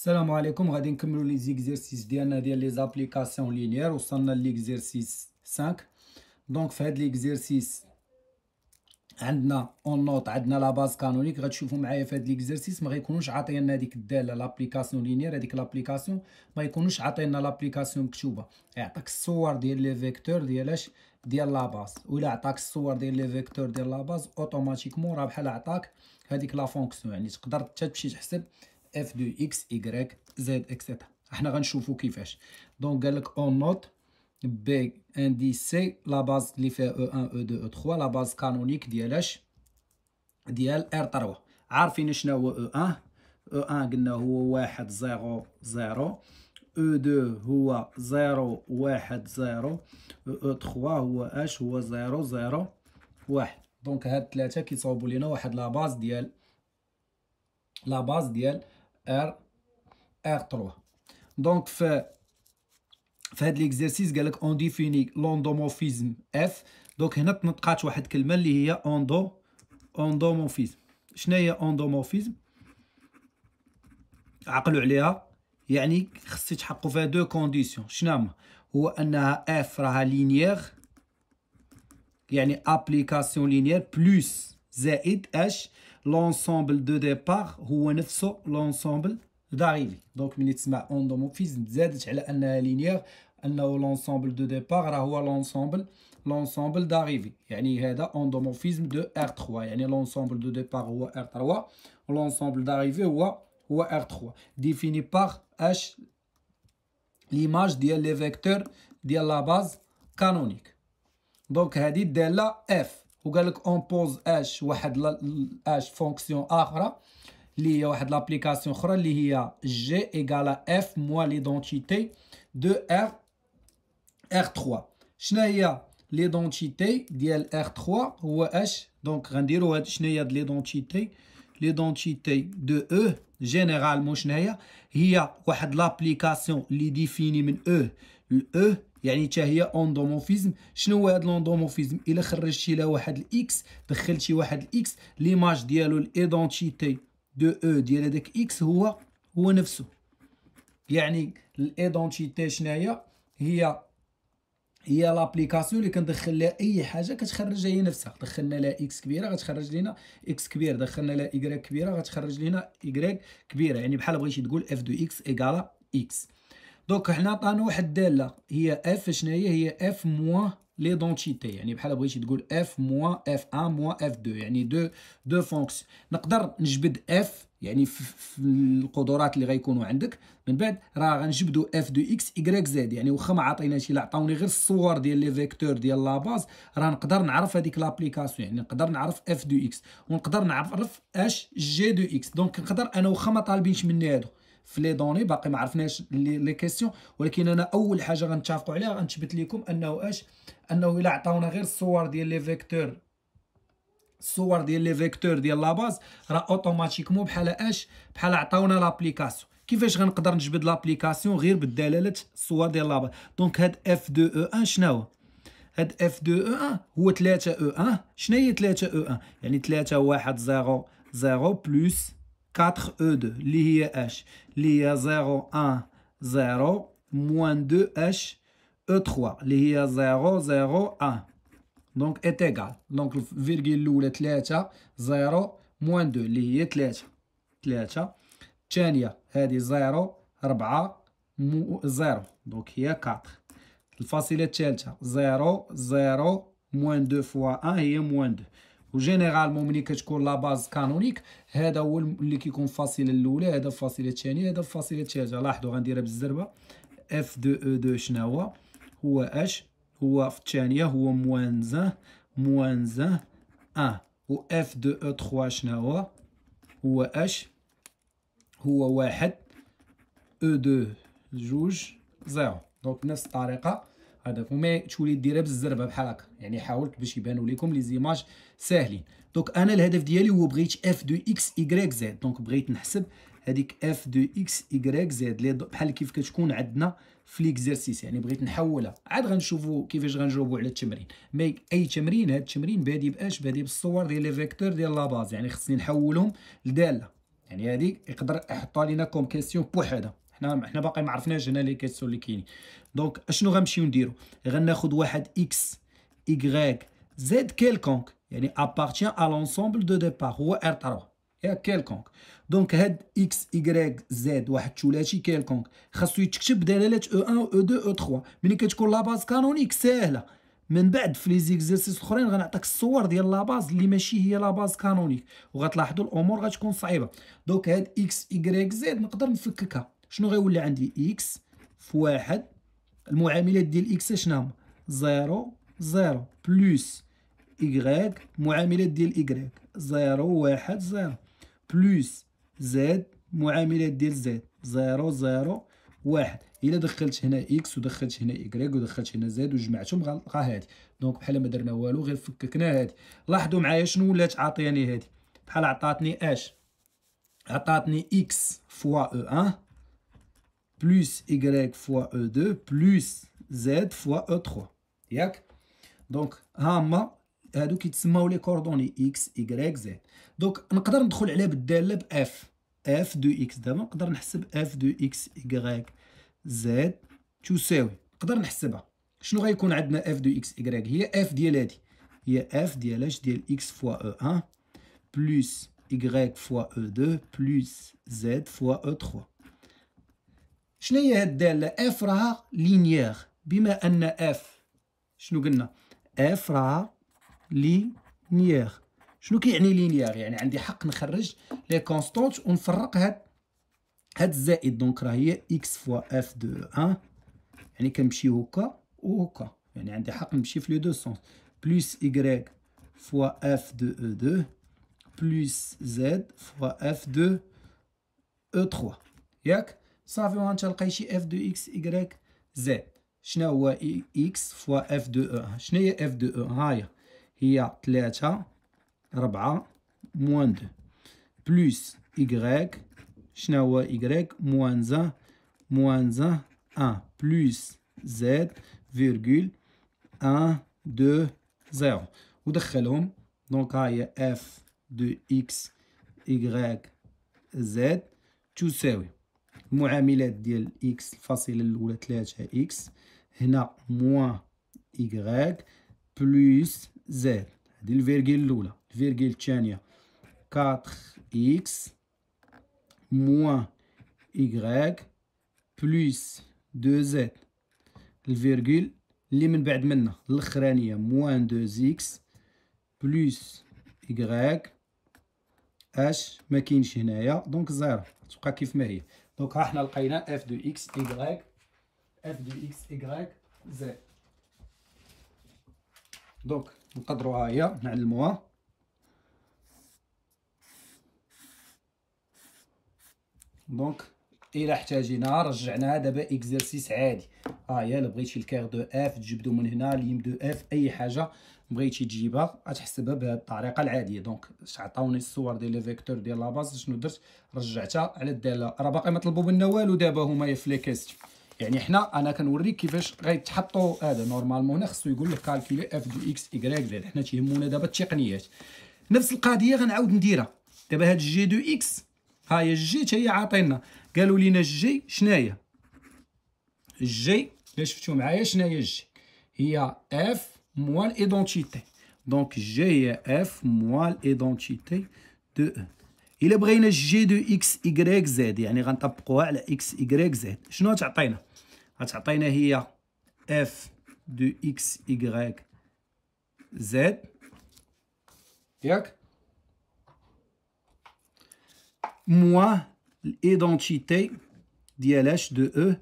السلام عليكم غادي نكملو لي زيكزيرسيس ديالنا ديال لي زابليكاسيون لينيير وصلنا ليكزيرسيس 5 دونك في هاد ليكزيرسيس عندنا اون نوت عندنا لا باز كانونيك غتشوفوا معايا في هاد ليكزيرسيس ما غيكونوش عاطينا هذيك الداله لابليكاسيون لينيير هذيك لابليكاسيون ما يكونوش عاطينا لابليكاسيون مكتوبه يعطيك الصور ديال لي فيكتور ديالاش ديال لا باز ولا عطاك الصور ديال لي فيكتور ديال لا باز اوتوماتيكمون راه بحال عطاك هذيك لا فونكسيون يعني تقدر حتى تمشي تحسب اف دو اكس ايغريك زد اكسترا احنا غنشوفو كيفاش دونك قالك اون نوت بي انديس سي لا باز لي فيها او 1 او 2 او 3 لا باز كانونيك ديال اش ديال ار 3 عارفين شنو هو او 1 او 1 قلنا هو 1 0 0 او 2 هو 0 1 0 او 3 هو اش هو 0 0 1 دونك هاد التلاتة كيصاوبوا لينا واحد لا باز ديال لا باز ديال ار ار 3 دونك ف في هذا ليكزيرسيس قالك اون ديفيني لوندوموفيزم اف دونك هنا تنطقات واحد الكلمه اللي هي اوندو اوندومورفيزم شنو هي اوندومورفيزم عقلوا عليها يعني خصك تحققوا فيها دو كونديسيون شنو هما هو انها اف راها لينيير يعني ابليكاسيون لينيير بلس زائد اش l'ensemble de départ هو نفسه l'ensemble d'arrivée donc ملي تسمع l'endomorphisme. زادت على انها linéaire l'ensemble de départ راه هو l'ensemble l'ensemble d'arrivée يعني هذا endomorphisme de R3 l'ensemble de départ هو R3 l'ensemble d'arrivée هو R3 défini par H l'image ديال les vecteurs de la base canonique donc هذه الداله F وقال لك اون اش واحد اش فونكسيون اخرى اللي هي واحد لابليكاسيون اخرى اللي هي جي ايكال اف موا ليدونتيتي دو ار ار 3 شنو هي ليدونتيتي ديال ار 3 هو اش دونك غنديرو هاد شنو هي ليدونتيتي ليدونتيتي دو او جينيرالمون شنو هي هي واحد لابليكاسيون اللي ديفيني من او e. الاو e يعني حتى هي اوندوموفيزم شنو هو هذا الاوندوموفيزم الا خرجتي لها واحد الاكس دخلتي واحد الاكس ليماج ديالو الايدونتيتي دو او ديال هذاك اكس هو هو نفسه يعني الايدونتيتي شناهي هي هي لابليكاسيون اللي كندخل لها اي حاجه كتخرج هي نفسها دخلنا لها اكس كبيره غتخرج لينا اكس كبير دخلنا لها ايغريك كبيره غتخرج لينا ايغريك كبيره يعني بحال بغيتي تقول اف دو اكس ايكالا اكس دوك هنا عطانا واحد الداله هي اف شناهي هي اف موان دونتيتي يعني بحال بغيتي تقول اف موان اف 1 موان اف 2 يعني دو دو فونكس نقدر نجبد اف يعني في القدرات اللي غيكونوا عندك من بعد راه غنجبدوا اف دو اكس ايكغيك زد يعني واخا ما عطيناش الا عطاوني غير الصور ديال لي فيكتور ديال لا باز راه نقدر نعرف هذيك لابليكاسيون يعني نقدر نعرف اف دو اكس ونقدر نعرف اش جي دو اكس دونك نقدر انا واخا ما طالبينش مني هادو في لي دوني باقي ما عرفناش لي كيسيون ولكن انا اول حاجه غنتفقوا عليها غنثبت لكم انه اش انه الا عطاونا غير الصور ديال لي فيكتور الصور ديال لي فيكتور ديال لاباز راه اوتوماتيكمون بحال اش بحال عطاونا لابليكاسيون كيفاش غنقدر نجبد لابليكاسيون غير بالدلاله الصور ديال لاباز دونك هاد اف 2 او 1 شنو هاد اف 2 او 1 هو 3 او 1 هي 3 او 1 يعني 3 1 0 0 بلس 4E2, qui est H, qui 0, 1, 0, moins 2 H, E3, qui est 0, 0, 1. Donc, est égal. Donc, virgule l'ou le 3, 0, moins 2, qui est 3, 3. a hadi 0, 4, 0, donc il y a 4. Le facile est 0, 0, moins 2 fois 1, il y a moins 2. وجينيرالمون ملي كتكون لا باز كانونيك هذا هو اللي كيكون فاصلة الاولى هذا فاصلة الثانيه هذا فاصلة الثالثه لاحظوا غنديرها بالزربه اف e دو او دو شناهو هو اش هو في الثانيه هو موان زان موان زان ان و اف دو او تخوا شناهو هو هو اش هو واحد او e دو جوج زيرو دونك نفس الطريقه هدف وما تولي ديرها بالزربه بحال هكا يعني حاولت باش يبانوا لكم لي زيماج ساهلين دونك انا الهدف ديالي هو بغيت اف دو اكس ايغريك زد دونك بغيت نحسب هذيك اف دو اكس ايغريك زد بحال كيف كتكون عندنا في ليكزرسيس يعني بغيت نحولها عاد غنشوفوا كيفاش غنجاوبوا على التمرين مي اي تمرين هاد التمرين بادي باش بادي بالصور ديال لي فيكتور ديال لاباز يعني خصني نحولهم لداله يعني هذيك يقدر يحطها لينا كوم كيسيون بوحدها حنا حنا باقي ما عرفناش هنا لي كيسيون اللي كاينين دونك اشنو غنمشيو نديرو غناخذ واحد اكس ايغريك زد كيلكونك يعني ابارتيان ا لونسومبل دو ديبار هو ار 3 يا كيلكونك دونك هاد اكس ايغريك زد واحد ثلاثي كيلكونك خاصو يتكتب بدلالات او 1 او 2 او 3 ملي كتكون لا باز كانونيك ساهله من بعد في لي زيكزيرسيس الاخرين غنعطيك الصور ديال لا باز اللي ماشي هي لا باز كانونيك وغتلاحظوا الامور غتكون صعيبه دونك هاد اكس ايغريك زد نقدر نفككها شنو غيولي عندي اكس في واحد المعاملات ديال اكس شنو هما زيرو زيرو بلوس إكغيك معاملات ديال إكغيك زيرو واحد زيرو بلوس زاد معاملات ديال زاد زيرو زيرو واحد الا دخلت هنا اكس ودخلت هنا ايكغيك ودخلت هنا زاد وجمعتهم غنلقى هادي دونك بحال ما درنا والو غير فككنا هادي لاحظوا معايا شنو ولات عاطياني هادي بحال عطاتني اش عطاتني اكس فوا او ان plus y fois e2 plus z fois e3 ياك دونك ها هما هادو كيتسماو لي كوردوني اكس y z دونك نقدر ندخل عليها بالداله باف اف دو اكس دابا نقدر نحسب اف دو اكس y z تساوي نقدر نحسبها شنو غيكون عندنا اف دو اكس y هي اف ديال هادي هي اف ديال اش ديال اكس فوا او 1 بلوس y fois e2 plus z fois e3 شنو هي هاد الداله اف راها لينيير بما ان اف شنو قلنا اف راها لينيير شنو كيعني لينيير يعني عندي حق نخرج لي كونستانت ونفرق هاد هاد الزائد دونك راه هي اكس فوا اف دو 1 يعني كنمشي هكا وهكا يعني عندي حق نمشي في لو دو سونس بلس ي فوا اف دو او 2 بلس زد فوا اف دو او 3 ياك صافي وغنتلقاي شي اف دو اكس ايكغيك زد شنو هو اكس فوا اف دو او e؟ شنو هي اف دو او e؟ هاهي هي 3 4 موان 2 بلوس ايكغيك شنو هو ايكغيك موان زان موان زان 1 بلوس زد فيرغول 1 2 0 ودخلهم دونك ها اف دو اكس y z تساوي المعاملات ديال إكس الفاصلة الأولى 3 إكس هنا موان إكغيك بلوس زاد هذه الفيرغيل الأولى الفيرغيل الثانية 4 إكس موان إكغيك بلوس 2 زاد الفيرغيل اللي من بعد منها الاخرانيه موان 2 اكس بلس y اش ما كاينش هنايا دونك زيرو تبقى كيف ما هي دونك ها حنا لقينا اف دو اكس اي اف دو اكس اي زد دونك نقدروها هي نعلموها دونك الا احتاجينا رجعناها دابا اكزرسيس عادي ها آه هي بغيتي الكير دو اف تجبدو من هنا ليم دو اف اي حاجه بغيتي تجيبها غتحسبها بهذه الطريقه العاديه دونك عطاوني الصور ديال لي فيكتور ديال لاباز شنو درت رجعتها على الداله راه باقي ما طلبوا منا والو دابا هما في لي كيستيون يعني حنا انا كنوريك كيفاش غيتحطوا هذا نورمالمون هنا خصو يقول لك كالكولي اف دو اكس ايكغيك زد حنا تيهمونا دابا التقنيات نفس القضيه غنعاود نديرها دابا هاد جي دو اكس ها هي جي تاهي عاطينا قالوا لينا الجي شناهي الجي اللي معايا شناهي الجي هي اف موان ايدونتيتي دونك جي هي اف موان ايدونتيتي دو ان الا بغينا جي دو اكس ايكغيك زد يعني غنطبقوها على اكس ايكغيك زد شنو غتعطينا غتعطينا هي اف دو اكس ايكغيك زد ياك موان الايدونتيتي ديال اش دو او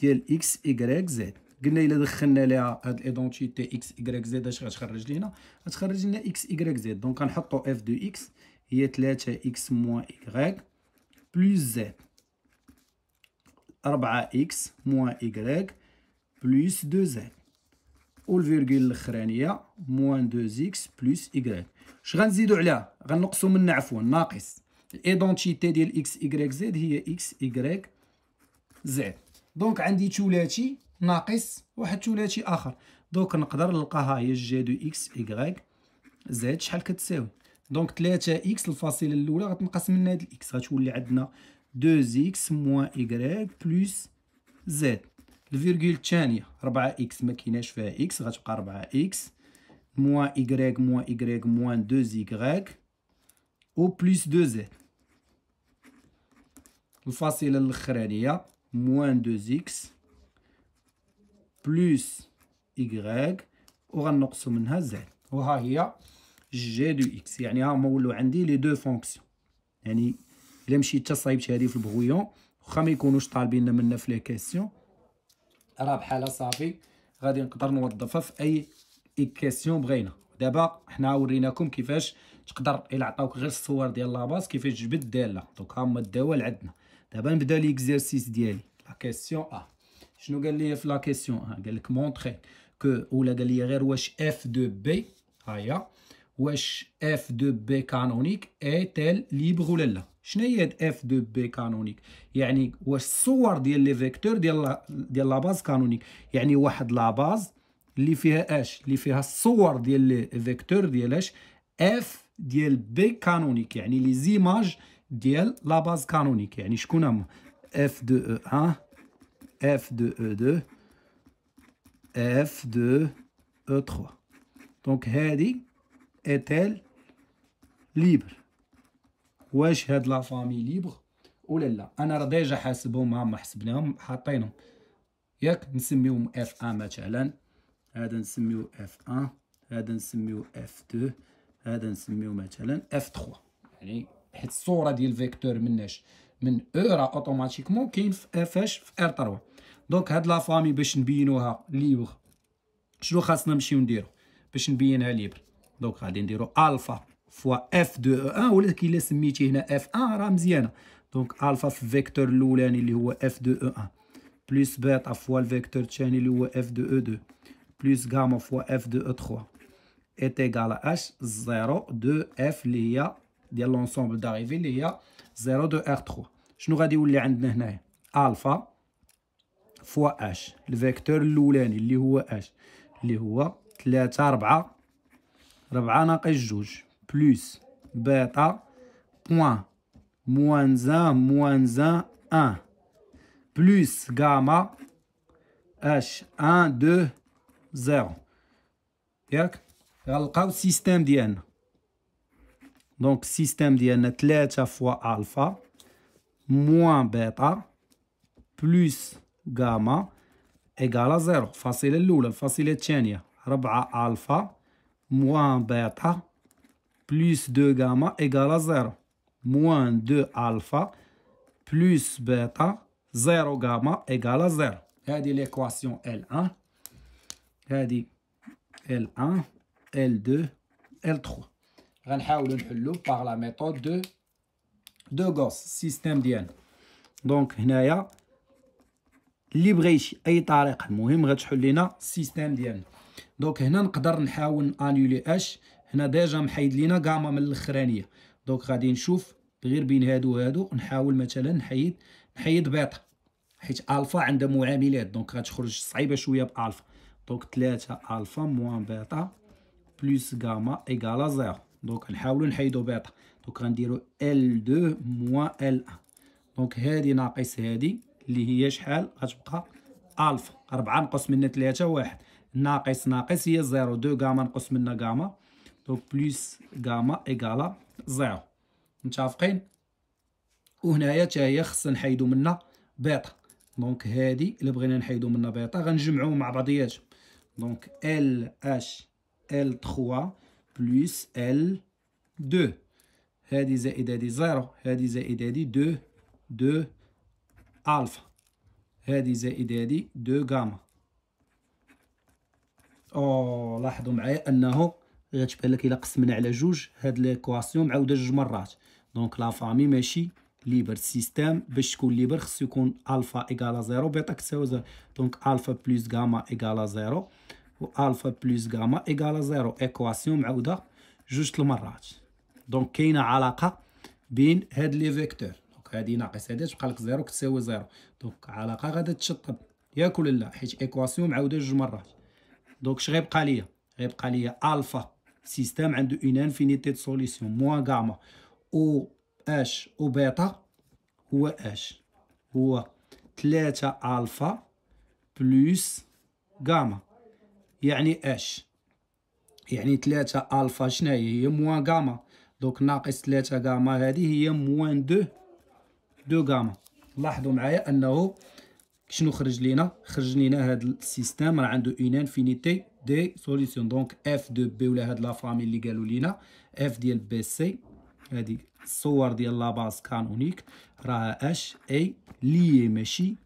ديال اكس ايكغيك زد قلنا الا دخلنا ليها هاد الايدونتيتي اكس ايكغيك زد اش غتخرج لينا غتخرج لنا اكس ايكغيك زد دونك غنحطو اف دو اكس هي 3 اكس موان ايكغيك بلس زد 4 اكس موان ايكغيك بلس 2 زد و والفيرغول الاخرانيه موان 2 اكس بلس ايكغيك اش غنزيدو عليها غنقصو منها عفوا ناقص الايدونتيتي ديال اكس ايغريك زد هي اكس ايغريك زد دونك عندي ثلاثي ناقص واحد ثلاثي اخر دونك نقدر نلقاها هي جي دو اكس ايغريك زد شحال كتساوي دونك 3 اكس الفاصله الاولى غتنقص من هاد الاكس غتولي عندنا 2 اكس موان ايغريك بلس زد الفيرغول الثانيه 4 اكس ما كايناش فيها اكس غتبقى 4 اكس موان ايغريك موان ايغريك موان 2 ايغريك أو بلس دو زد الفاصلة الأخرانية موان دو زيكس بلس إيكغيك وغنقصو منها زد وها هي جي دو إكس يعني ها هما ولاو عندي لي دو فونكسيون يعني إلا مشيت تا صايبت هادي في البغويون وخا ميكونوش طالبيننا طالبين منا في لي كيسيون راه بحالها صافي غادي نقدر نوظفها في أي كيسيون بغينا دابا حنا وريناكم كيفاش تقدر الا عطاوك غير الصور ديال لاباس كيفاش جبد داله دونك ها هما الدوال عندنا دابا نبدا ليكزيرسيس ديالي لا كيسيون ا شنو قال لي في لا كيسيون ا قال لك مونطري كو ولا قال لي غير واش اف دو بي هايا واش اف دو بي كانونيك اي تيل ليبر ولا لا شنو هي هاد اف دو بي كانونيك يعني واش الصور ديال لي فيكتور ديال ديال لاباز كانونيك يعني واحد لاباز اللي فيها اش اللي فيها الصور ديال لي فيكتور ديال اش اف ديال بي كانونيك يعني لي زيماج ديال لا باز كانونيك يعني شكون هما اف دو او 1 اف دو او 2 اف دو او 3 دونك هادي اتال ليبر واش هاد لا فامي ليبر ولا لا انا راه ديجا حاسبهم هما حسبناهم حاطينهم ياك نسميهم اف 1 مثلا هذا نسميو اف 1 هذا نسميو اف 2 هذا نسميه مثلا اف 3 يعني حيت الصوره ديال فيكتور مناش من او e راه اوتوماتيكمون كاين في اف اش في ار 3 دونك هاد لا فامي باش نبينوها ليبر شنو خاصنا نمشيو نديرو باش نبينها ليبر دونك غادي نديرو الفا فوا اف دو او 1 ولا كي سميتي هنا اف 1 راه مزيانه دونك الفا في الفيكتور الاولاني اللي هو اف دو او 1 بلس بيتا فوا الفيكتور الثاني اللي هو اف دو او 2 بلس غاما فوا اف دو او 3 est égal à h 0 de f اللي هي ديال لونسومبل داريفي اللي هي 0 دو ار 3 شنو غادي يولي عندنا هنايا الفا فوا اش الفيكتور الاولاني اللي هو اش اللي هو 3 4 4 ناقص جوج بلس بيتا بوان موان زان موان زان ان بلس غاما اش ان دو زيرو ياك Alors, le système de Donc, le système de est 3 fois alpha moins bêta plus gamma égale à 0. facile, loule, facile facile. Rabba alpha moins bêta plus 2 gamma égale à 0. Moins 2 alpha plus bêta, 0 gamma égale à 0. Regardez l'équation L1. Regardez L1. L2 L3 غنحاولوا نحلو باغ لا ميثود دو دو غوس السيستيم ديالنا دونك هنايا اللي بغيتي اي طريقه المهم غتحل لينا السيستيم ديالنا دونك هنا نقدر نحاول انولي اش هنا ديجا محيد لينا غاما من الاخرانيه دونك غادي نشوف غير بين هادو هادو نحاول مثلا نحيد نحيد بيتا حيت الفا عندها معاملات دونك غتخرج صعيبه شويه بالفا دونك 3 الفا موان بيتا بلس غاما ايكالا زيرو دونك نحاولو نحيدو بيتا دونك غنديرو ال دو موان ال أن دونك هادي ناقص هادي اللي هي شحال غتبقى الفا ربعة نقص منها تلاتة واحد ناقص ناقص هي زيرو دو غاما نقص منها غاما دونك بلس غاما ايكالا زيرو متافقين وهنايا هنايا هي خصنا نحيدو منها بيتا دونك هادي اللي بغينا نحيدو منها بيتا غنجمعوهم مع بعضياتهم دونك ال اش L3 بلس L2 هذه زائد هذه زيرو هذه زائد هذه دو دو ألفا هذه زائد هذه دو غاما أو لاحظوا معايا أنه غتبان لك إلا قسمنا على جوج هاد ليكواسيون معاودة جوج مرات دونك لا فامي ماشي ليبر سيستيم باش تكون ليبر خصو يكون الفا ايكالا زيرو بيتا كتساوي زيرو دونك الفا بلس غاما ايكالا زيرو و الفا بلس غاما ايكالا زيرو ايكواسيون معوده جوج المرات دونك كاينه علاقه بين هاد لي فيكتور دونك هادي ناقص هادي تبقى لك زيرو كتساوي زيرو دونك علاقه غادا تشطب ياك ولا لا حيت ايكواسيون معوده جوج مرات دونك شغي بقى ليا غيبقى ليا الفا سيستيم عنده اون انفينيتي دو سوليسيون موان غاما او اش او بيتا هو اش هو 3 الفا بلس غاما يعني اش يعني ثلاثة الفا شناهي هي موان غاما دوك ناقص ثلاثة غاما هذه هي موان دو دو غاما لاحظوا معايا انه شنو خرج لينا خرج لينا هذا السيستم راه عنده اون انفينيتي دي سوليسيون دونك اف دو بي ولا هاد لا فامي اللي قالوا لينا اف ديال بي سي هذه الصور ديال لاباز كانونيك راها اش اي لي ماشي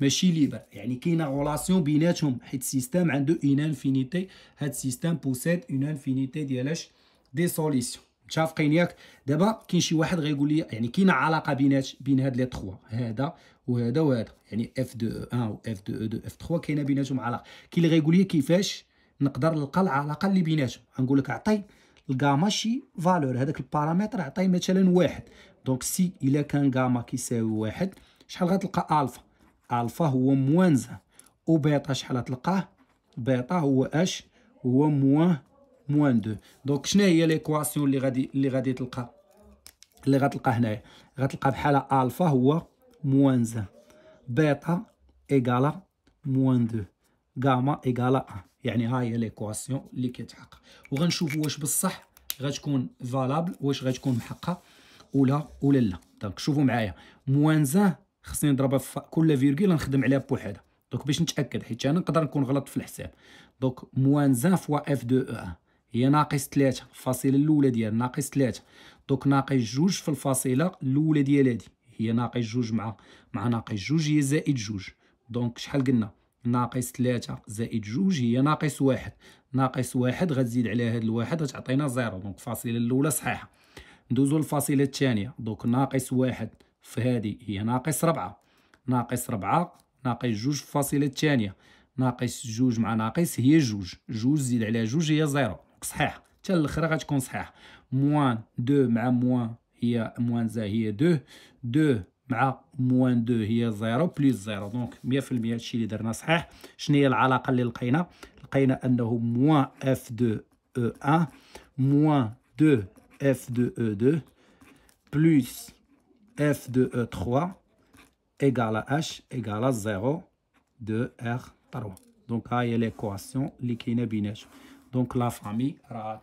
ماشي ليبر يعني كاينه غولاسيون بيناتهم حيت السيستم عنده اون انفينيتي هاد السيستم بوسيد اون انفينيتي ديالاش دي سوليسيون متفقين ياك دابا كاين شي واحد غيقول لي يعني كاينه علاقه بينات بين هاد لي تخوا هذا وهذا وهذا يعني اف دو 1 و اف دو 2 اف 3 كاينه بيناتهم علاقه كاين اللي غيقول لي كيفاش نقدر نلقى العلاقه اللي بيناتهم غنقول لك عطي الغاما شي فالور هذاك البارامتر عطيه مثلا واحد دونك سي الا كان غاما كيساوي واحد شحال غتلقى الفا الفا هو و بيتا شحال تلقاه بيتا هو اش هو موان موان دو دونك شنو هي ليكواسيون اللي غادي اللي غادي تلقى اللي غتلقى هنايا غتلقى بحال الفا هو موان زان بيتا ايكالا موان دو غاما ايكالا ان يعني ها هي ليكواسيون اللي كيتحقق وغنشوف واش بصح غتكون فالابل واش غتكون محققه ولا ولا لا دونك شوفوا معايا موان زان خصني نضربها في كل فيرغول نخدم عليها بوحدها دونك باش نتاكد حيت انا نقدر نكون غلط في الحساب دونك موان زان فوا اف دو او هي ناقص 3 الفاصله الاولى ديال ناقص 3 دونك ناقص جوج في الفاصله الاولى ديال هادي هي ناقص جوج مع مع ناقص جوج هي زائد جوج دونك شحال قلنا ناقص 3 زائد جوج هي ناقص واحد ناقص واحد غتزيد على هاد الواحد غتعطينا زيرو دونك الفاصله الاولى صحيحه ندوزو للفاصله الثانيه دونك ناقص واحد فهذه هي ناقص ربعة ناقص ربعة ناقص جوج فاصلة الثانية ناقص جوج مع ناقص هي جوج جوج زيد على جوج هي زيرو صحيح حتى الاخر غتكون صحيح موان دو مع موان هي موان زا هي دو دو مع موان دو هي زيرو بليس زيرو دونك مية في المية هادشي اللي درنا صحيح شنو هي العلاقة اللي لقينا لقينا انه موان اف دو او ان موان دو اف دو او دو بليس f de E3 égale à H égale à 0 de R3. Donc, là, il y a l'équation qui est Donc, la famille, la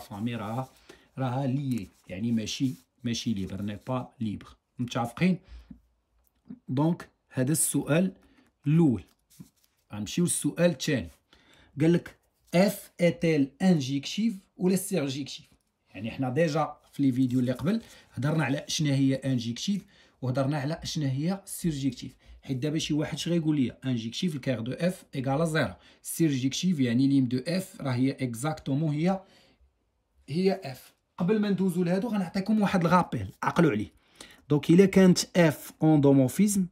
famille, est liée. يعني ماشي ماشي ليبر n'est pas libre. متفقين؟ دونك هذا السؤال الأول. غنمشيو للسؤال الثاني. قال لك اف اتيل انجيكتيف ولا سيرجيكتيف؟ يعني حنا ديجا في لي فيديو اللي قبل هضرنا على شنو هي انجيكتيف وهضرنا على شنو هي سيرجيكتيف حيت دابا شي واحد شغيقول لي انجيكتيف الكير دو اف ايغال زيرو سيرجيكتيف يعني ليم دو اف راه هي اكزاكتومون هي هي اف قبل ما ندوزو لهادو غنعطيكم واحد الغابيل عقلوا عليه دونك الا كانت اف اوندوموفيزم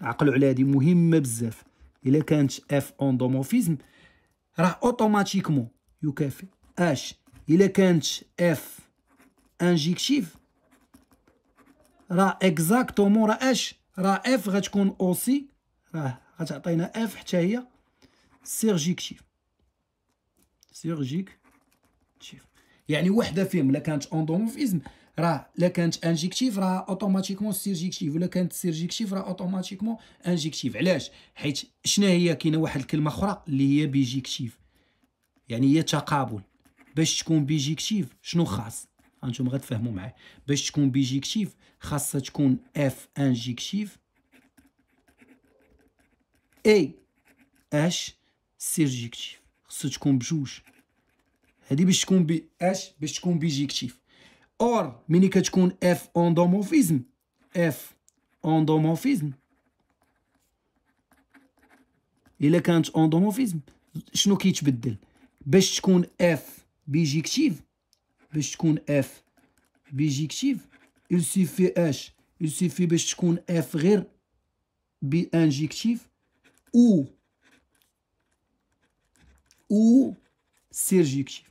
عقلوا على هذه مهمه بزاف الا كانت اف اوندوموفيزم راه اوتوماتيكمون يكافئ اش الا كانت اف انجيكتيف راه اكزاكتومون راه اش راه اف غتكون اوسي راه غتعطينا اف حتى هي سيرجيكتيف سيرجيكتيف يعني وحده فيهم الا كانت اندوموفيزم راه الا كانت انجيكتيف راه اوتوماتيكمون سيرجيكتيف ولا كانت سيرجيكتيف راه اوتوماتيكمون انجيكتيف علاش حيت شنو هي كاينه واحد الكلمه اخرى اللي هي بيجيكتيف يعني هي تقابل باش تكون بيجيكتيف شنو خاص هانتوما غتفهموا معايا باش تكون بيجيكتيف خاصها تكون اف انجيكتيف اي اش سيرجيكتيف خاصها تكون بجوج هادي باش تكون بي اش باش تكون بيجيكتيف اور ملي كتكون اف اندوموفيزم اف اندوموفيزم الا كانت اندوموفيزم شنو كيتبدل باش تكون اف بيجيكتيف باش تكون اف بيجيكتيف يل سيفي اش يل سيفي باش تكون اف غير انجيكتيف او او سيرجيكتيف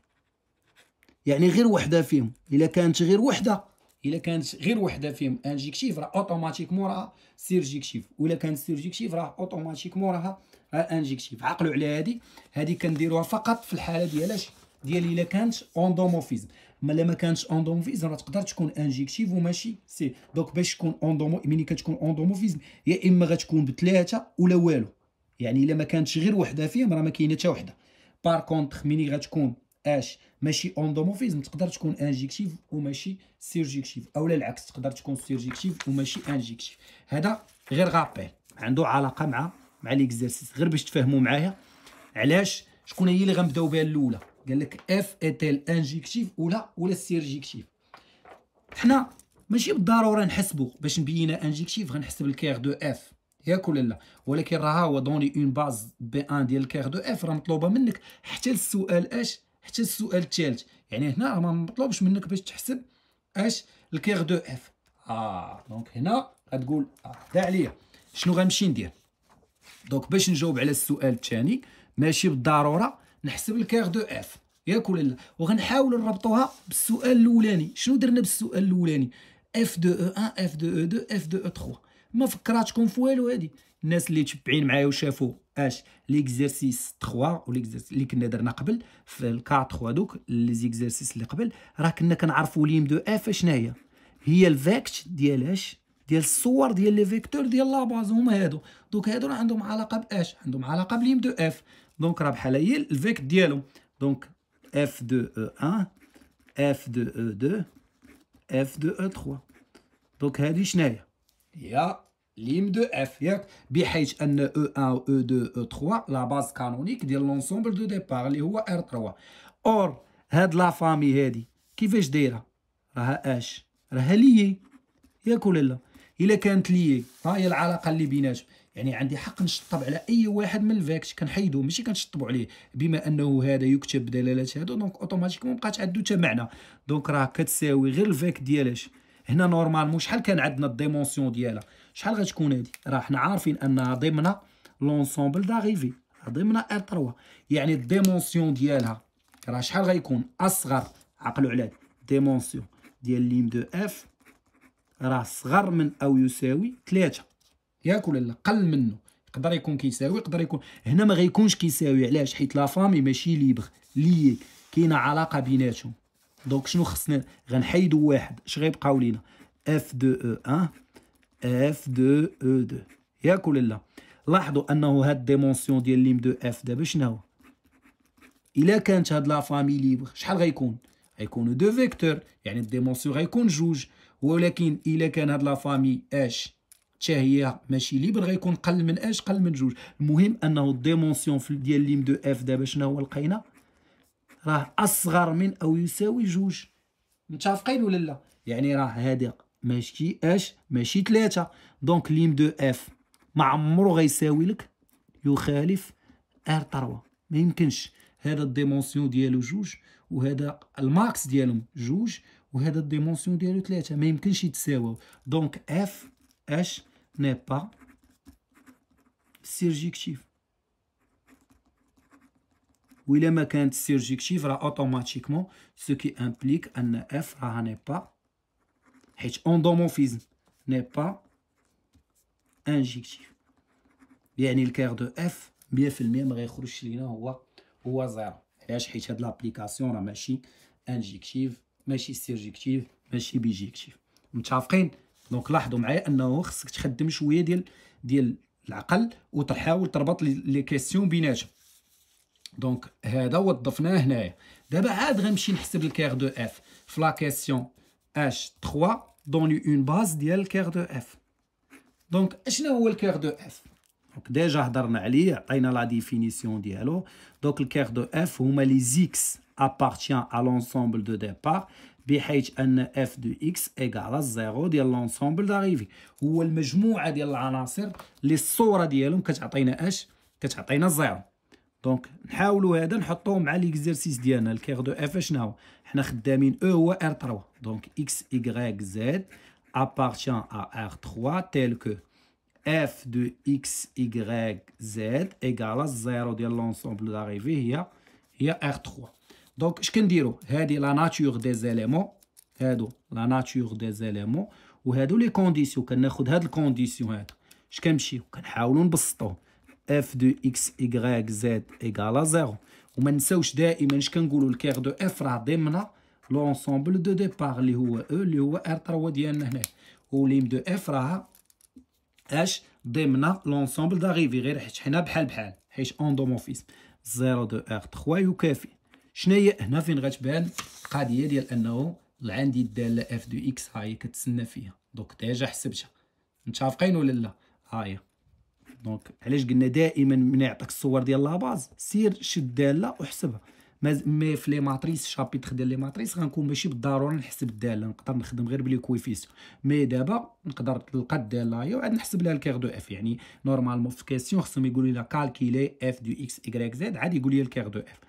يعني غير وحده فيهم الا كانت غير وحده الا كانت غير وحده فيهم انجيكتيف راه اوتوماتيكمون راه سيرجيكتيف ولا كانت سيرجيكتيف راه اوتوماتيكمون راها انجيكتيف عقلوا على هذه هذه كنديروها فقط في الحاله ديالاش ديال الا كانت اوندوموفيزم لا ما كانش اوندوموفيزم راه تقدر تكون انجيكتيف وماشي سي دونك باش تكون اوندومو ملي كتكون اوندوموفيزم يا اما غتكون بثلاثه ولا والو يعني الا ما كانتش غير وحده فيهم راه ما كاينه حتى وحده بار كونتخ ملي غتكون اش ماشي اوندوموفيزم تقدر تكون انجيكتيف وماشي سيرجيكتيف اولا العكس تقدر تكون سيرجيكتيف وماشي انجيكتيف هذا غير غابيل عنده علاقه مع مع ليكزارسيس غير باش تفهموا معايا علاش شكون هي اللي غنبداو بها الاولى قال لك اف اتيل انجيكتيف ولا ولا سيرجيكتيف حنا ماشي بالضروره نحسبو باش نبين انجيكتيف غنحسب الكير دو اف ياك ولا لا ولكن راه هو دوني اون باز بي ان ديال الكير دو اف راه مطلوبه منك حتى السؤال اش حتى السؤال الثالث يعني هنا راه ما مطلوبش منك باش تحسب اش الكير دو اف اه دونك هنا غتقول آه. عليا شنو غنمشي ندير دونك باش نجاوب على السؤال الثاني ماشي بالضروره نحسب الكار دو اف ياك ولا لا وغنحاولوا نربطوها بالسؤال الاولاني شنو درنا بالسؤال الاولاني اف دو او 1 اف دو او 2 اف دو او 3 ما فكراتكم في والو هادي الناس اللي تبعين معايا وشافوا اش ليكزيرسيس 3 وليكزيرسيس اللي كنا درنا قبل في الكار 3 دوك لي زيكزيرسيس اللي قبل راه كنا كنعرفوا ليم دو اف شناهي هي الفاكت ديال اش ديال الصور ديال لي فيكتور ديال لاباز هما هادو دونك هادو راه عندهم علاقه باش عندهم علاقه بليم دو اف دونك راه بحال هي الفيكت ديالهم دونك اف دو او 1 اف دو او 2 اف دو او 3 دونك هادي شناهي هي ليم دو اف ياك بحيث ان او 1 او 2 او 3 لا باز كانونيك ديال لونسومبل دو ديبار اللي هو ار 3 اور هاد لا فامي هادي كيفاش دايره راها اش راها ليي ياك ولا لا الا كانت لي ها هي العلاقه اللي بيناتهم يعني عندي حق نشطب على اي واحد من الفاكت كنحيدو ماشي كنشطبو عليه بما انه هذا يكتب بدلالات هادو دونك اوتوماتيكمون بقات عندو حتى معنى دونك راه كتساوي غير الفاك ديالاش هنا نورمالمون شحال كان عندنا الديمونسيون ديالها شحال غتكون هادي راه حنا عارفين انها ضمن لونسومبل داريفي ضمن ال 3 يعني الديمونسيون ديالها راه شحال غيكون اصغر عقلوا على ديمونسيون ديال ليم دو اف راه صغر من او يساوي تلاتة ياك ولا لا قل منه يقدر يكون كيساوي يقدر يكون هنا ما غيكونش كيساوي علاش حيت لا فامي ماشي ليبغ لي كاينه علاقه بيناتهم دونك شنو خصنا غنحيدو واحد اش غيبقاو لينا اف دو او 1 اف دو او 2 ياك ولا لا لاحظوا انه هاد ديمونسيون ديال ليم دو اف دابا شنو الا كانت هاد لا فامي ليبغ شحال غيكون غيكونوا دو فيكتور يعني الديمونسيون غيكون جوج ولكن الا كان هاد لا فامي اش حتى هي ماشي ليبر غيكون قل من اش قل من جوج المهم انه الديمونسيون ديال ليم دو اف دابا شنو هو لقينا راه اصغر من او يساوي جوج متفقين ولا لا يعني راه هذا ماشي اش ماشي ثلاثة دونك ليم دو اف ما عمرو غيساوي لك يخالف ار 3 ما يمكنش هذا الديمونسيون ديالو جوج وهذا الماكس ديالهم جوج وهذا الديمونسيون ديالو ثلاثة ما يمكنش يتساواو دونك اف اش ني با سيرجيكتيف وإلا ما كانت سيرجيكتيف راه اوتوماتيكمون سو كي امبليك ان اف راها ني با حيت اوندوموفيزم ني با انجيكتيف يعني الكار دو اف 100% ما غيخرجش لينا هو هو زيرو علاش حيت هاد لابليكاسيون راه ماشي انجيكتيف ماشي سيرجيكتيف ماشي بيجيكتيف متفقين دونك لاحظوا معايا انه خصك تخدم شويه ديال ديال العقل وتحاول تربط لي كيسيون بيناتهم دونك هذا وظفناه هنايا دابا عاد غنمشي نحسب الكير دو اف في لا كيسيون اش 3 دوني اون باز ديال الكير دو اف دونك اشنا هو الكير دو اف دونك ديجا هضرنا عليه عطينا لا ديفينيسيون ديالو دونك الكير دو اف هما لي زيكس appartient à l'ensemble de départ f de x égale à 0 de l'ensemble d'arrivée ou le majmou'a de l'anasir les sourds de l'homme que tu H, que tu as 0 donc nous allons mettre l'exercice de le de f nous nous خدامين e ou r3 donc x y z appartient à r3 tel que f de x y z égale à 0 de l'ensemble d'arrivée il y a r3 دونك اش كنديرو هادي لا ناتور دي زيليمون هادو لا ناتور دي زيليمون وهادو لي كونديسيون كناخد هاد الكونديسيون هاد اش كنمشيو كنحاولو نبسطوه اف دو اكس ايغريك زد ا زيرو وما نساوش دائما اش كنقولو الكير دو اف راه ضمن لونسومبل دو ديبار اللي هو او e، اللي هو ار 3 ديالنا هنا وليم دو اف راه اش ضمن لونسومبل داريفي غير حيت حنا بحال بحال حيت اوندوموفيزم زيرو دو ار 3 يكافي شناهي هنا فين غتبان القضيه ديال انه عندي الداله اف دو اكس هاهي كتسنى فيها دونك ديجا حسبتها متفقين ولا لا هاهي دونك علاش قلنا دائما من يعطيك الصور ديال لاباز سير شد داله وحسبها مي في لي ماتريس شابيتر ديال لي ماتريس غنكون ماشي بالضروره نحسب الداله نقدر نخدم غير بلي كويفيسيون مي دابا نقدر نلقى الداله هي وعاد نحسب لها الكير دو اف يعني نورمالمون في كيسيون خصهم يقولوا لي كالكيلي اف دو اكس ايكغيك زد عاد يقول لي الكير دو اف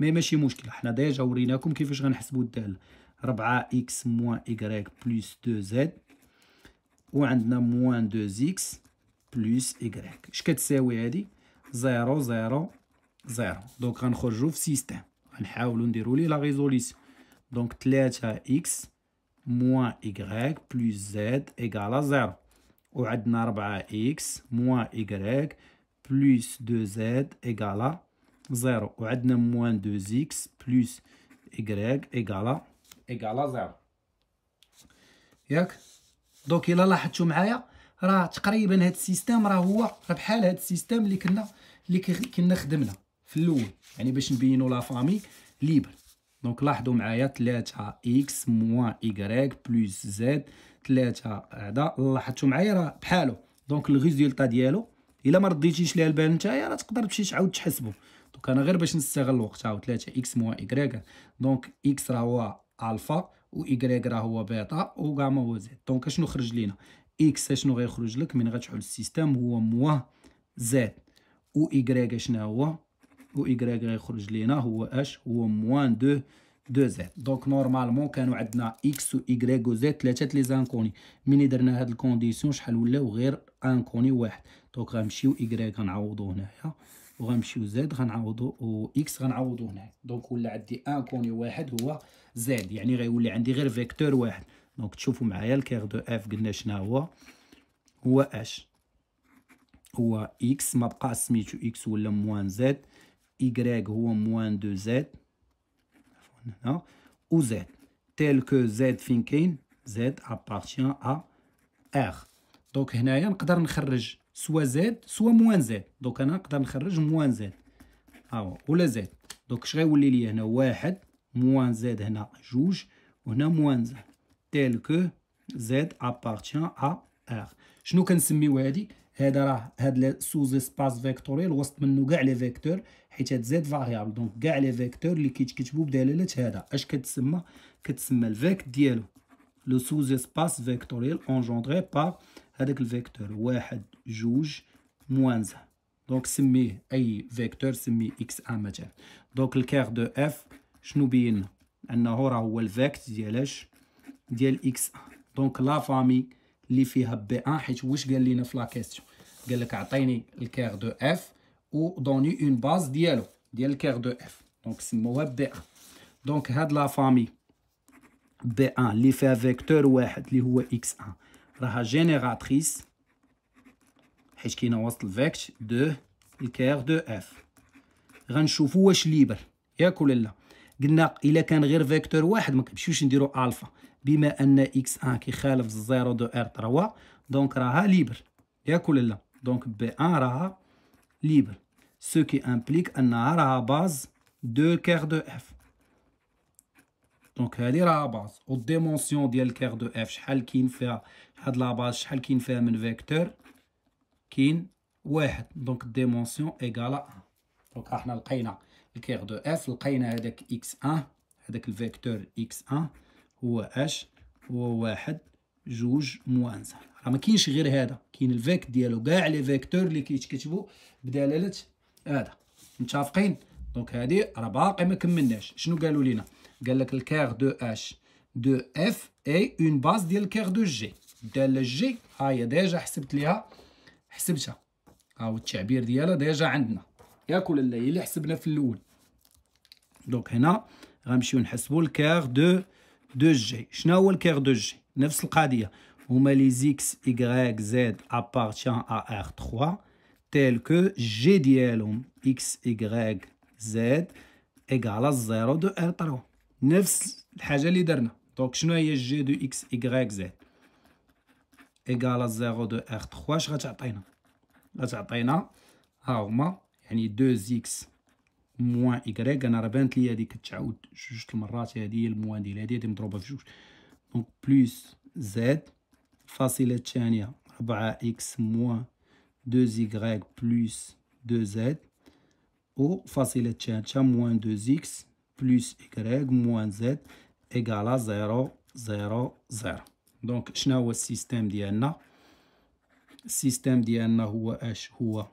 مي ماشي مشكل حنا ديجا وريناكم كيفاش غنحسبوا الداله 4 اكس موان y بلس 2 زد وعندنا موان 2 اكس بلس y اش كتساوي هادي 0 0 0 دونك غنخرجوا في سيستم غنحاولوا نديروا ليه لا ريزوليسيون دونك 3 اكس موان y بلس زد ايغال ا 0 وعندنا 4 اكس موان y بلس 2 زد ايكالا زيرو وعندنا موان دو زيكس بلوس إكغيك إيكالا إيكالا زيرو ياك دونك إلا لاحظتو معايا راه تقريبا هاد السيستم راه هو راه بحال هاد السيستم اللي كنا اللي كنا خدمنا في الاول يعني باش نبينو لافامي ليبر دونك لاحظوا معايا تلاتة اكس موان إيكغيك بلوس زد تلاتة هدا لاحظتو معايا راه بحالو دونك الريزولتا ديالو الا مرديتيش ليها البال نتايا راه تقدر تمشي تعاود تحسبو دونك انا غير باش نستغل الوقت هاو 3 اكس مو ايكغيك دونك اكس راه هو الفا و ايكغيك راه هو بيتا و غاما هو زد دونك اشنو خرج لينا اكس اشنو غيخرج لك من غتحل السيستم هو مو زد و ايكغيك شنو هو و ايكغيك غيخرج لينا هو اش هو موان دو دو زد دونك نورمالمون كانوا عندنا اكس و ايكغيك و زد ثلاثه لي زانكوني ملي درنا هاد الكونديسيون شحال ولاو غير انكوني واحد دونك غنمشيو ايكغيك غنعوضو هنايا وغنمشيو زاد غنعوضو و اكس غنعوضو هنا دونك ولا عندي ان كوني واحد هو زاد يعني غيولي عندي غير فيكتور واحد دونك تشوفوا معايا الكير دو اف قلنا شناهو هو اش هو اكس ما بقى سميتو اكس ولا موان زاد y هو موان دو زاد هنا و زاد تيل كو زاد فين كاين زاد ابارتيان ا ار دونك هنايا نقدر نخرج سوا زاد سوا موان زاد دونك انا نقدر نخرج موان زاد هاهو ولا زاد دونك اش غيولي ليا هنا واحد موان زاد هنا جوج وهنا موان زاد تيل كو زاد ابارتيان ا ار شنو كنسميو هادي هذا راه هاد سوز اسباس فيكتوريال وسط منه كاع لي فيكتور حيت هاد زاد فاريابل دونك كاع لي فيكتور اللي كيتكتبوا بدلاله هذا اش كتسمى كتسمى الفيك ديالو لو سوز اسباس فيكتوريال انجوندري بار هذاك الفيكتور واحد جوج موانزة دونك سميه اي فيكتور سميه اكس ان مثلا دونك الكار دو اف شنو بين انه راه هو الفيكت ديالاش ديال اكس ان دونك لا فامي اللي فيها بي ان حيت واش قال لينا في لا كيستيون قال لك عطيني الكار دو اف و دوني اون باز ديالو ديال الكار دو اف دونك سموها بي ان دونك هاد لا فامي بي ان اللي فيها فيكتور واحد اللي هو اكس ان راها جينيراتريس حيت كاينه وسط الفيكت دو الكير دو اف غنشوفو واش ليبر ياك ولا لا قلنا الا كان غير فيكتور واحد ما كنمشيوش نديرو الفا بما ان اكس ان كيخالف زيرو دو ار 3 دونك راها ليبر ياك ولا لا دونك بي ان راها ليبر سو كي امبليك انها راها باز دو كير دو اف دونك هادي راه باز والديمونسيون ديال الكير دو اف شحال كاين فيها هاد لاباز شحال كاين فيها من فيكتور كاين واحد دونك الديمونسيون ايكالا ا دونك حنا لقينا الكير دو اف لقينا هذاك اكس 1 هذاك الفيكتور اكس 1 هو اش هو واحد جوج موانزا راه ما كاينش غير هذا كاين الفيك ديالو كاع لي فيكتور اللي كيتكتبوا بدلاله هذا متفقين دونك هادي راه باقي ما كملناش شنو قالوا لينا قال لك الكير دو اش دو اف اي اون باز ديال الكير دو جي دال جي ها هي ديجا حسبت ليها حسبتها ها هو التعبير ديالها ديجا عندنا ياك ولا لا هي اللي حسبنا في الاول دونك هنا غنمشيو نحسبوا الكير دو دو جي شنو هو الكير دو جي نفس القضيه هما لي زيكس ايغريك زد ابارتيان ا ار 3 تيل كو جي ديالهم اكس ايغريك زد ايغال 0 دو ار 3 نفس الحاجه اللي درنا دونك شنو هي جي دو اكس ايغريك زد ايكالا زيرو دو ار 3 اش غتعطينا غتعطينا ها هما يعني دو اكس موان ايغريك انا راه بانت لي هذيك تعاود جوج المرات هذه هي الموان ديال هذه هذه مضروبه في جوج دونك بلوس زد الفاصله الثانيه 4 اكس موان 2 زيغريك بلوس 2 زد وفاصله الثالثه موان 2 اكس plus y moins z égale à 0, 0, 0. Donc, شنو هو السيستم ديالنا؟ السيستم ديالنا هو اش هو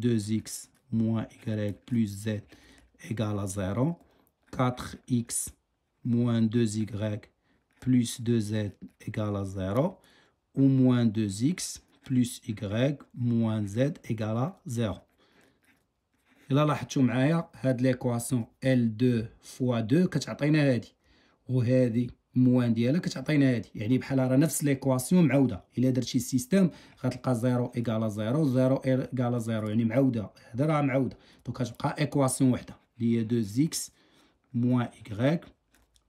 2x moins y plus z égale à 0 4x moins 2y plus 2z égale à 0 ou moins 2x plus y moins z égale à 0 الا لاحظتوا معايا هاد ليكواسيون ال 2 فوا 2 كتعطينا هادي وهادي موان ديالها كتعطينا هادي يعني بحال راه نفس ليكواسيون معاوده الا درتي السيستيم غتلقى 0 ايكال 0 0 ايكال 0 يعني معاوده هذا راه معاوده دونك كتبقى ايكواسيون وحده اللي هي 2 اكس موان y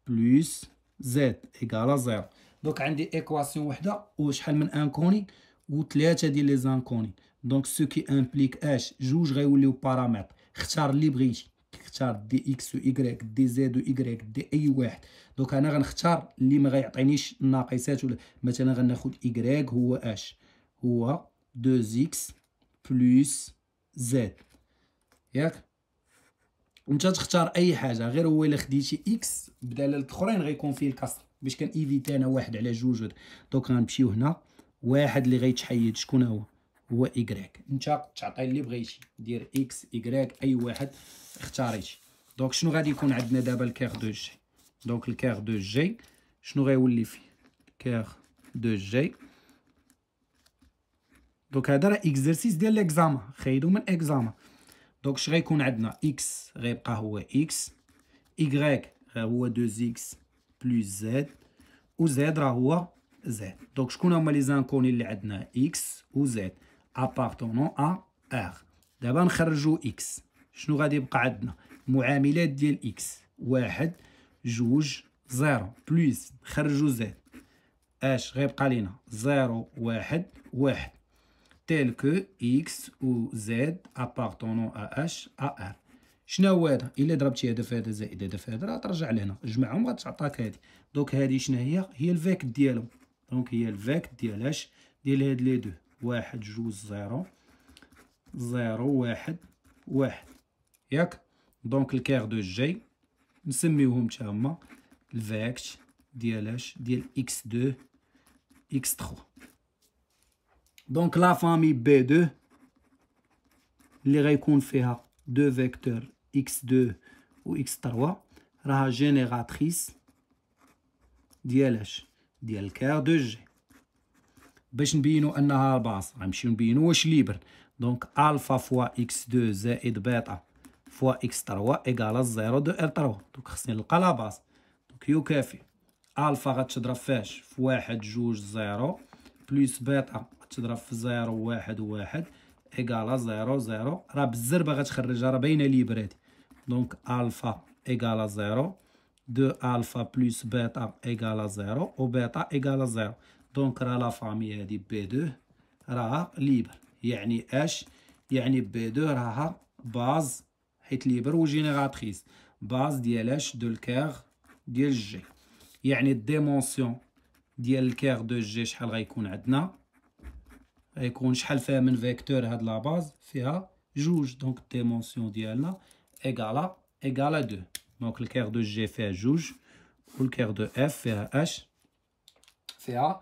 بلس زد ايكال 0 دونك عندي ايكواسيون وحده وشحال من انكوني وثلاثه ديال لي زانكوني دونك سو كي امبليك اش جوج غيوليو بارامتر اختار اللي بغيتي اختار دي اكس و وايكغيك دي زد و وايكغيك دي اي واحد دونك انا غنختار اللي ما غيعطينيش الناقصات ولا مثلا غناخد ايكغيك هو اش هو 2 اكس بلس زد ياك انت تختار اي حاجه غير هو الا خديتي اكس بدال الاخرين غيكون فيه الكسر باش كان ايفيتي انا واحد على جوج دونك غنمشيو هنا واحد اللي غيتحيد شكون هو هو إيكغيك أنت تعطي اللي بغيتي دير إكس إيكغيك أي واحد اختاريتي دونك شنو غادي يكون عندنا دابا الكيغ دو جي دونك الكيغ دو جي شنو غيولي فيه كيغ دو جي دونك هذا راه اكزرسيس ديال ليكزاما خايدو من اكزاما دونك شنو غيكون عندنا اكس غيبقى هو اكس إيكغيك هو 2 اكس بلس زد و زد راه هو زد دونك شكون هما لي زانكوني اللي عندنا اكس و زد appartenant à R دابا نخرجوا X شنو غادي يبقى عندنا معاملات ديال X واحد جوج زيرو بليس نخرجوا زد اش غيبقى لينا زيرو واحد واحد تيل كو إكس و زد appartenant à H à R شنو هو هذا الا ضربتي هذا في هذا زائد هذا في هذا راه ترجع لهنا جمعهم غتعطاك هذه دونك هذه شنو هي هي الفيكت ديالهم دونك هي الفيكت ديال اش ديال هاد لي دو واحد جوج زيرو زيرو واحد واحد ياك دونك الكير دو جي نسميوهم تا هما الفاكت ديال اش ديال اكس دو اكس تخوا دونك لا فامي بي دو اللي غيكون فيها دو فيكتور اكس دو و اكس تروا راها جينيراتريس ديال اش ديال الكير دو جي باش نبينو انها الباص غنمشيو نبينو واش ليبر دونك الفا فوا اكس دو زائد بيتا فوا اكس تروا ايكالا زيرو دو ار تروا دونك خصني نلقى لا باص دونك يكافي الفا غتضرب فاش في واحد جوج زيرو بلس بيتا غتضرب في زيرو واحد واحد ايكالا زيرو زيرو راه بالزربه غتخرج راه باينه ليبر هادي دونك الفا ايكالا زيرو دو الفا بلس بيتا ايكالا زيرو و بيتا ايكالا زيرو دونك راه لا فامي هادي بي دو راها ليبر يعني اش يعني بي دو راها باز حيت ليبر و جينيراتريس باز ديال اش دو الكار ديال جي يعني الديمونسيون ديال الكار دو جي شحال غيكون عندنا غيكون شحال فيها من فيكتور هاد لا باز فيها جوج دونك الديمونسيون ديالنا ايكالا ايكالا دو دونك الكار دو جي فيها جوج والكار دو اف فيها اش فيها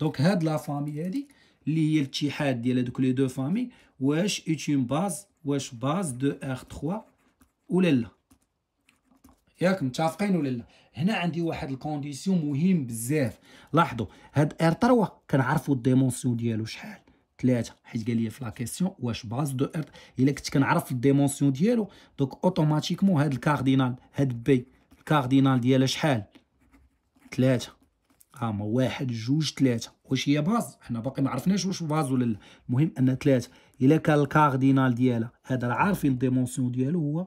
دونك هاد لا فامي هادي اللي هي الاتحاد ديال هادوك لي دو فامي واش ايت اون باز واش باز دو ار 3 ولا لا ياك متفقين ولا لا هنا عندي واحد الكونديسيون مهم بزاف لاحظوا هاد ار 3 كنعرفوا الديمونسيون ديالو شحال ثلاثة حيت قال لي في لا كيسيون واش باز دو ار الا كنت كنعرف الديمونسيون ديالو دونك اوتوماتيكمون هاد الكاردينال هاد بي الكاردينال ديالها شحال ثلاثة ها هما واحد جوج ثلاثة واش هي باز حنا باقي ما عرفناش واش باز ولا لا المهم ان ثلاثة الا كان الكاردينال ديالها هذا راه عارفين الديمونسيون ديالو هو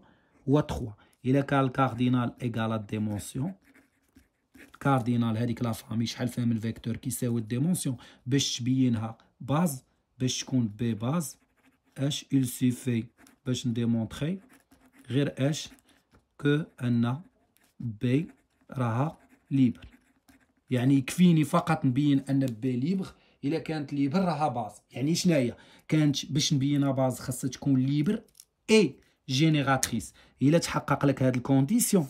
هو 3 الا كان الكاردينال ايكال الديمونسيون كاردينال هذيك لا فامي شحال فيها من فيكتور كيساوي الديمونسيون باش تبينها باز باش تكون بي باز اش il سيفي باش نديمونطري غير اش كو ان بي راها ليبر يعني يكفيني فقط نبين ان بي ليبر الا كانت ليبر راها باز يعني شناهي كانت باش نبينها باز خاصها تكون ليبر اي جينيراتريس الا تحقق لك هاد الكونديسيون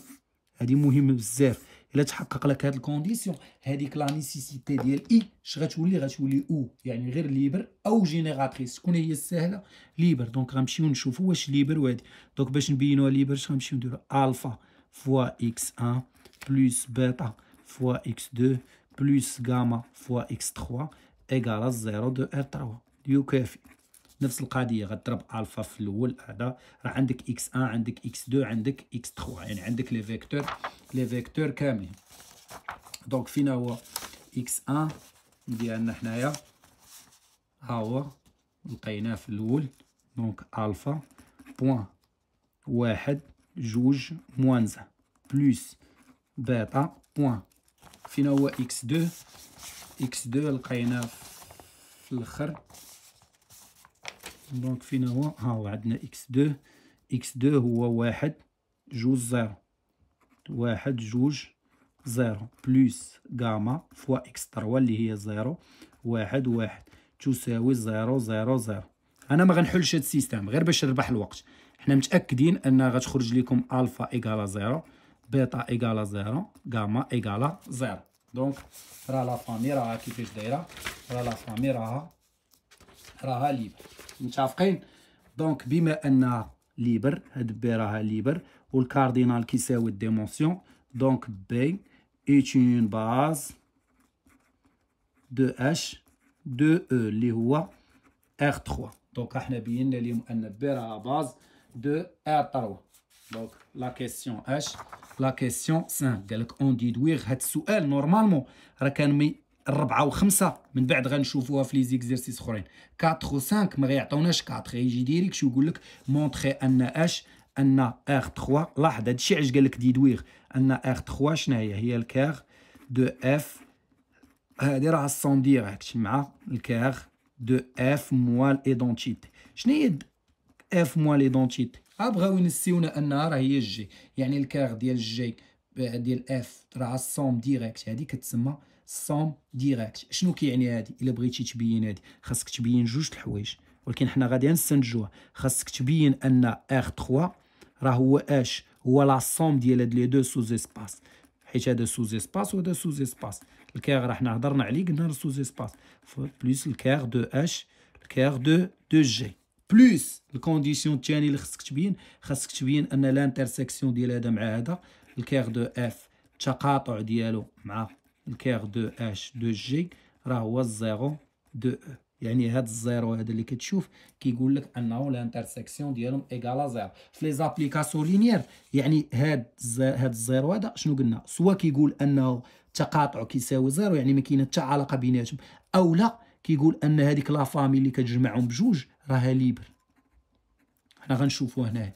هادي مهمه بزاف الا تحقق لك هاد الكونديسيون هذيك لا نيسيسيتي ديال اي اش غتولي غتولي او يعني غير ليبر او جينيراتريس شكون هي السهله ليبر دونك غنمشيو نشوفوا واش ليبر وهادي دونك باش نبينوها ليبر اش غنمشيو نديرو الفا فوا اكس ان بلس بيتا fois x2 plus gamma fois x 3 égale à 0 de r 3 Du يكافي نفس القضيه غضرب الفا في الاول هذا راه عندك اكس 1 عندك اكس 2 عندك اكس 3 يعني عندك لي فيكتور لي فيكتور كاملين دونك فينا هو اكس 1 ديالنا حنايا ها هو لقيناه في الاول دونك الفا بوان واحد جوج موانزة بلس بيتا بوان فين هو اكس دو اكس دو لقينا في الاخر دونك فين هو ها هو عندنا اكس دو اكس دو هو واحد جوج زيرو واحد جوج زيرو بلوس غاما فوا اكس تروا اللي هي زيرو واحد واحد تساوي زيرو زيرو زيرو انا ما غنحلش هاد السيستم غير باش نربح الوقت حنا متاكدين ان غتخرج لكم الفا ايكالا زيرو بيتا ايكالا زيرو غاما ايكالا زيرو دونك راه لا فامي راها كيفاش دايره راه لا فامي راها راها ليبر متفقين دونك بما انها ليبر هاد بي راها ليبر والكاردينال كيساوي الديمونسيون دونك بي est باز دو اش دو او E اللي هو ار 3 دونك احنا بينا لهم ان بي راها باز دو ار 3 دونك لا كيسيون اش لا كيسيون 5 قال لك اون ديدويغ هاد السؤال نورمالمون راه كان مي الربعة وخمسة من بعد غنشوفوها في لي زيكزيرسيس اخرين 4 و 5 ما غيعطوناش 4 غيجي ديريك شو يقول لك مونتري ان اش ان ار 3 لاحظ هادشي علاش قال لك ديدويغ ان ار 3 شنو هي هي الكار دو اف هادي راه السوندير هادشي مع الكار دو اف موا ليدونتيتي شنو هي اف موا ليدونتيتي ها بغاو ينسيونا انها راه هي الجي يعني الكار ديال الجي ديال اف راه صوم الصوم ديريكت هذه كتسمى صوم ديريكت شنو كيعني كي هذه الا بغيتي تبين هذه خاصك تبين جوج الحوايج ولكن حنا غادي نستنتجوها خاصك تبين ان ار 3 راه هو اش هو لا صوم ديال هاد لي دو سوز اسباس حيت هذا سوز اسباس وهذا سوز اسباس الكار راه حنا هضرنا عليه قلنا سوز اسباس بلس الكار دو اش الكار دو دو جي بلوس الكونديسيون الثاني اللي خصك تبين خصك تبين ان لانترسيكسيون ديال هذا مع هذا الكير دو اف التقاطع ديالو مع الكير دو اش دو جي راه هو الزيرو دو او e. يعني هاد الزيرو هذا اللي كتشوف كيقول لك انه لانترسيكسيون ديالهم ايكالا زيرو في لي زابليكاسيون لينيير يعني هاد هاد الزيرو هذا شنو قلنا سوا كيقول انه التقاطع كيساوي زيرو يعني ما كاين حتى علاقه بيناتهم او لا كيقول ان هذيك لا فامي اللي كتجمعهم بجوج راها ليبر حنا غنشوفوا هنايا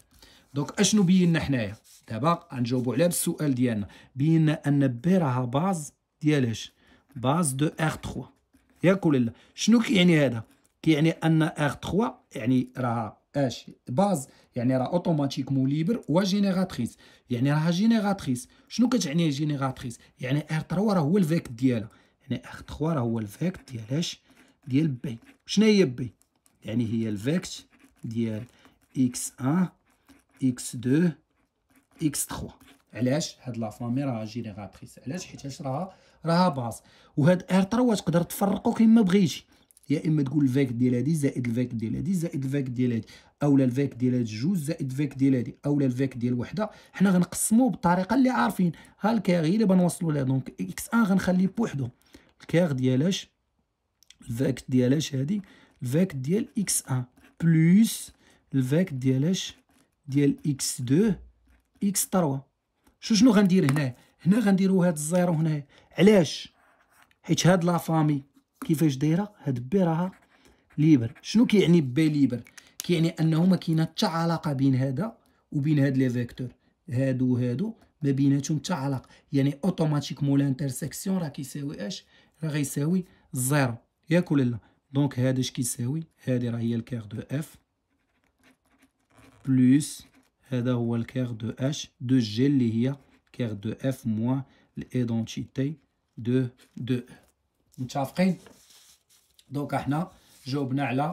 دونك اشنو بينا حنايا دابا غنجاوبوا على بالسؤال ديالنا بينا ان بي راها باز ديال اش باز دو ار 3 ياك ولا لا شنو كيعني هذا كيعني ان ار 3 يعني راها اش باز يعني راه اوتوماتيكمون ليبر و جينيراتريس يعني راها جينيراتريس شنو كتعني جينيراتريس يعني ار 3 راه هو الفيكت ديالها يعني ار 3 راه هو الفيكت ديال اش ديال بي شنو هي بي يعني هي الفيكت ديال اكس 1 اكس 2 اكس 3 علاش هاد لا فامي راها جينيراتريس علاش حيتاش راها راه باز وهاد ار 3 تقدر تفرقو كيما بغيتي يا اما تقول الفيك ديال هادي زائد الفيك ديال هادي زائد الفيك ديال هادي اولا الفيك ديال هاد جوج زائد الفيك ديال هادي اولا الفيك ديال وحده حنا غنقسموه بالطريقه اللي عارفين ها الكاغي اللي بنوصلوا لها دونك اكس ان غنخليه بوحدو الكاغ ديالاش الفاكت ديال اش هادي الفاكت ديال اكس 1 بلوس الفاكت ديال اش ديال اكس 2 اكس 3 شو شنو غندير هنا هنا غنديرو هاد الزيرو هنا علاش حيت هاد لا فامي كيفاش دايره هاد بي راها ليبر شنو كيعني بي ليبر كيعني انه ما كاينه حتى علاقه بين هذا وبين هاد لي فيكتور هادو هادو ما بيناتهم حتى علاقه يعني اوتوماتيكمون لانترسيكسيون راه كيساوي اش راه غيساوي زيرو Donc, c'est ce qui est le car de F plus le car de H de G, le car de F moins l'identité de E. Donc, maintenant, je vais vous donner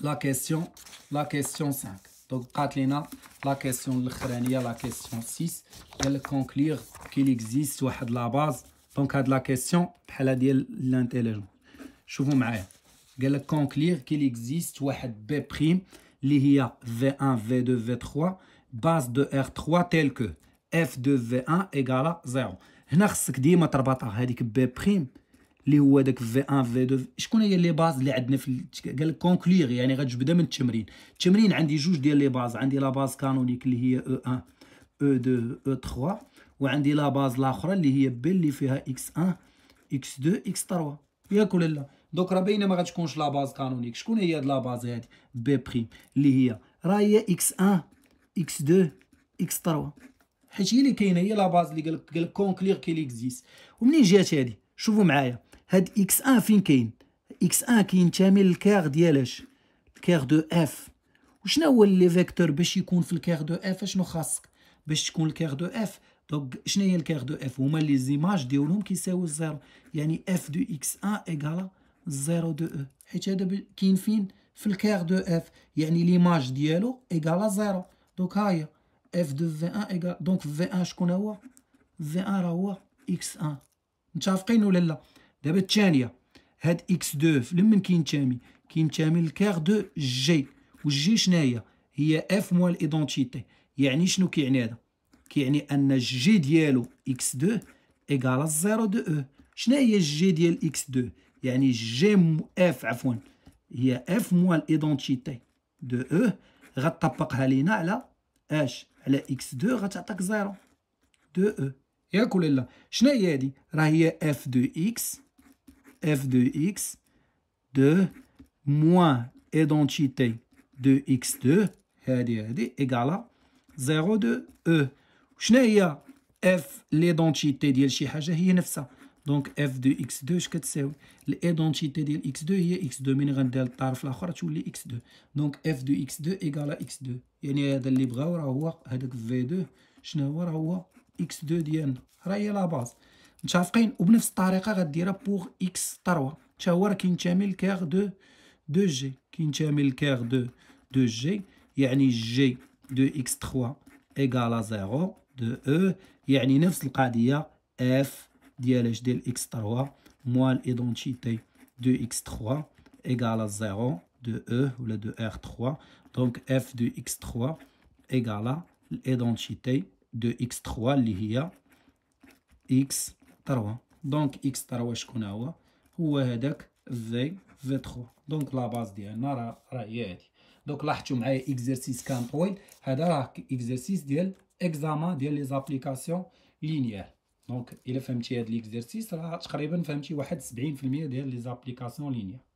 la question 5. Donc, la question avez la question 6, elle allez conclure qu'il existe la base. دونك هاد لا كيسيون بحالها ديال الانتيليجون شوفوا معايا قال لك كونكلير كيل اكزيست واحد بي بريم اللي هي في 1 في 2 في 3 باز دو ار 3 تيل كو F دو في 1 ايكالا 0 هنا خصك ديما تربطها هذيك بي بريم اللي هو داك في 1 في 2 شكون هي لي باز اللي عندنا في قال لك كونكلير يعني غتجبدها من التمرين التمرين عندي جوج ديال لي باز عندي لا باز كانونيك اللي هي او 1 او 2 او 3 وعندي لا باز لاخرى اللي هي بي اللي فيها اكس 1 اكس 2 اكس 3 ياك ولا لا دوك راه باينه ما غتكونش لا باز كانونيك شكون هي هاد لا باز هادي بي بريم اللي هي راه هي اكس 1 اكس 2 اكس 3 حيت هي اللي كاينه هي لا باز اللي قالك قالك كونكليغ كي ليكزيست ومنين جات هادي شوفوا معايا هاد اكس 1 فين كاين اكس 1 كينتمي للكار ديال اش الكار دو اف وشنو هو لي فيكتور باش يكون في الكار دو اف اشنو خاصك باش تكون الكار دو اف دونك شنو هي الكير دو اف هما لي زيماج ديالهم كيساويو الزيرو يعني اف دو اكس ان ايكالا زيرو دو او e. حيت هذا كاين فين في الكير دو اف يعني ليماج ديالو ايكالا زيرو دونك هاهي اف دو في ان ايكالا دونك في ان شكون هو في ان راه هو اكس ان متفقين ولا لا دابا الثانيه هاد اكس دو لمن كاين تامي كاين تامي الكير دو جي والجي شناهي هي اف موال الايدونتيتي يعني شنو كيعني هذا كيعني ان جي ديالو اكس 2 ايكال الزيرو دو او e. شنو هي الجي ديال اكس 2 يعني جي مو اف عفوا هي اف موان ليدونتيتي دو او e. غطبقها لينا على اش على اكس 2 غتعطيك زيرو دو او e. ياك ولا لا شنو هي هادي راه هي اف دو اكس اف دو اكس دو موان ايدونتيتي دو اكس 2 هادي هادي ايكالا زيرو دو او شنو هي اف ليدونتيتي ديال شي حاجه هي نفسها دونك اف دو اكس 2 اش كتساوي الايدونتيتي ديال اكس 2 هي اكس 2 من غندير الطرف الاخر تولي اكس 2 دونك اف دو اكس 2 ايغال اكس 2 يعني هذا اللي بغاو راه هو هذاك في 2 شنو هو راه هو اكس 2 ديالنا راه هي لا باز متفقين وبنفس الطريقه غديرها بوغ اكس 3 حتى هو راه كينتمي لكير دو دو جي كينتمي لكير دو دو جي يعني جي دو اكس 3 ايكالا زيرو دو او يعني نفس القضيه اف ديال اش ديال اكس 3 موال الايدونتيتي دو اكس 3 ايغال 0 دو او e ولا دو ار 3 دونك اف دو اكس 3 ايغال الايدونتيتي دو اكس 3 اللي هي اكس 3 دونك اكس 3 شكون هو هو هذاك في في 3 دونك لا باز ديالنا راه راه هي هذه دونك لاحظتوا معايا اكزرسيس كان طويل هذا راه اكزرسيس ديال اكزامان ديال لي زابليكاسيون لينيير دونك الا فهمتي هاد ليكزيرسيس راه تقريبا فهمتي واحد 70% ديال لي زابليكاسيون لينيير